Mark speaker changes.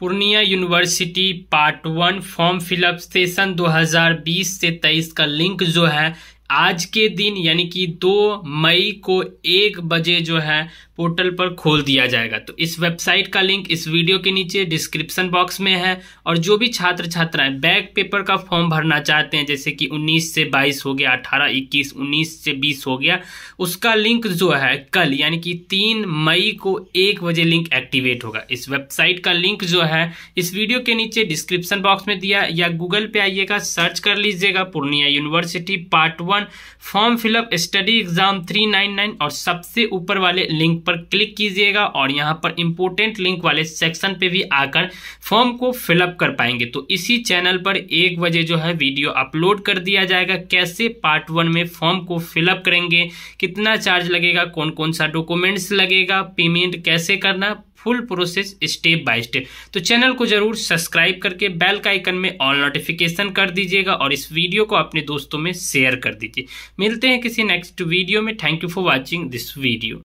Speaker 1: Purnia university part one form fill up session 2020 से 23 का link जो है आज के दिन यानी कि दो मई को एक बजे जो है पोर्टल पर खोल दिया जाएगा तो इस वेबसाइट का लिंक इस वीडियो के नीचे डिस्क्रिप्शन बॉक्स में है और जो भी छात्र छात्राएं बैक पेपर का फॉर्म भरना चाहते हैं जैसे कि 19 से 22 हो गया 18 21 19 से 20 हो गया उसका लिंक जो है कल यानी कि तीन मई को एक बजे लिंक एक्टिवेट होगा इस वेबसाइट का लिंक जो है इस वीडियो के नीचे डिस्क्रिप्शन बॉक्स में दिया या गूगल पे आइएगा सर्च कर लीजिएगा Purnia university part one one form fill up study exam three nine nine और सबसे ऊपर वाले लिंक पर क्लिक कीजिएगा और यहाँ पर इंपोर्टेंट लिंक वाले सेक्शन पे भी आकर फॉर्म को फिलअप कर पाएंगे तो इसी चैनल पर एक बजे जो है वीडियो अपलोड कर दिया जाएगा कैसे पार्ट वन में फॉर्म को फिलअप करेंगे कितना चार्ज लगेगा कौन कौन सा डॉक्यूमेंट्स लगेगा पेमेंट कैसे करना full process step by step तो चैनल को जरूर सब्सक्राइब करके बेल का आइकन में ऑल नोटिफिकेशन कर दीजिएगा और इस वीडियो को अपने दोस्तों में शेयर कर दीजिए मिलते हैं किसी नेक्स्ट वीडियो में thank you for watching this video